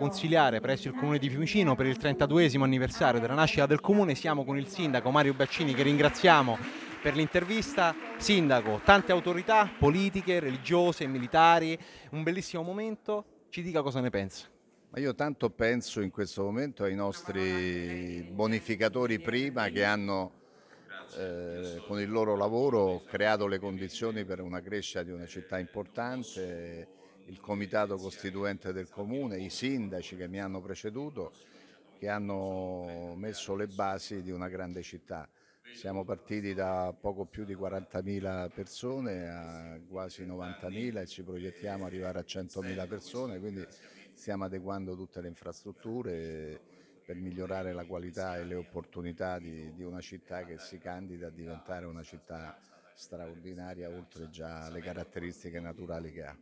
Consigliare presso il comune di Fiumicino per il 32 anniversario della nascita del comune siamo con il sindaco Mario Baccini che ringraziamo per l'intervista. Sindaco, tante autorità politiche, religiose, militari, un bellissimo momento, ci dica cosa ne pensa. Ma io tanto penso in questo momento ai nostri bonificatori prima che hanno eh, con il loro lavoro creato le condizioni per una crescita di una città importante il comitato costituente del comune, i sindaci che mi hanno preceduto, che hanno messo le basi di una grande città. Siamo partiti da poco più di 40.000 persone a quasi 90.000 e ci proiettiamo ad arrivare a 100.000 persone, quindi stiamo adeguando tutte le infrastrutture per migliorare la qualità e le opportunità di, di una città che si candida a diventare una città straordinaria oltre già alle caratteristiche naturali che ha.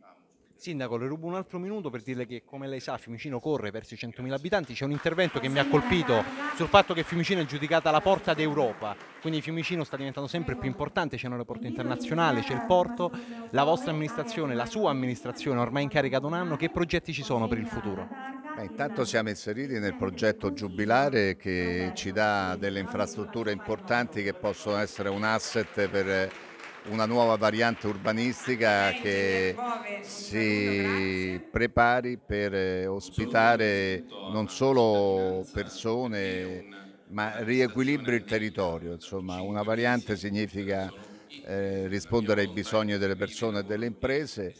Sindaco, le rubo un altro minuto per dirle che, come lei sa, Fiumicino corre verso i 100.000 abitanti. C'è un intervento che mi ha colpito sul fatto che Fiumicino è giudicata la porta d'Europa. Quindi Fiumicino sta diventando sempre più importante, c'è un aeroporto internazionale, c'è il porto. La vostra amministrazione, la sua amministrazione, ormai in carica da un anno, che progetti ci sono per il futuro? Beh, intanto siamo inseriti nel progetto giubilare che ci dà delle infrastrutture importanti che possono essere un asset per una nuova variante urbanistica che si prepari per eh, ospitare non solo persone ma riequilibri il territorio, insomma una variante significa eh, rispondere ai bisogni delle persone e delle imprese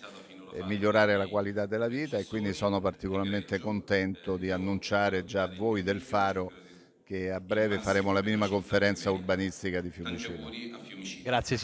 eh, migliorare la qualità della vita e quindi sono particolarmente contento di annunciare già a voi del Faro che a breve faremo la prima conferenza urbanistica di Fiumicino. Grazie.